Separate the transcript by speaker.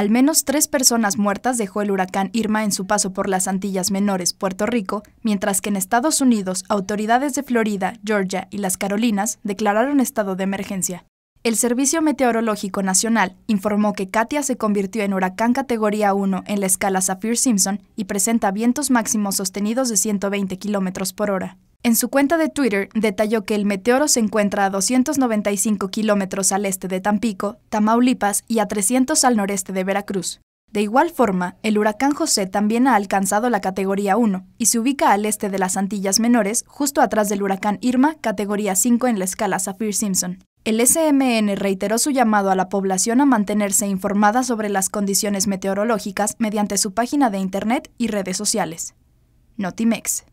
Speaker 1: Al menos tres personas muertas dejó el huracán Irma en su paso por las Antillas Menores, Puerto Rico, mientras que en Estados Unidos, autoridades de Florida, Georgia y las Carolinas declararon estado de emergencia. El Servicio Meteorológico Nacional informó que Katia se convirtió en huracán categoría 1 en la escala Saffir-Simpson y presenta vientos máximos sostenidos de 120 km por hora. En su cuenta de Twitter detalló que el meteoro se encuentra a 295 kilómetros al este de Tampico, Tamaulipas y a 300 al noreste de Veracruz. De igual forma, el huracán José también ha alcanzado la categoría 1 y se ubica al este de las Antillas Menores, justo atrás del huracán Irma, categoría 5 en la escala Saffir-Simpson. El SMN reiteró su llamado a la población a mantenerse informada sobre las condiciones meteorológicas mediante su página de internet y redes sociales. Notimex.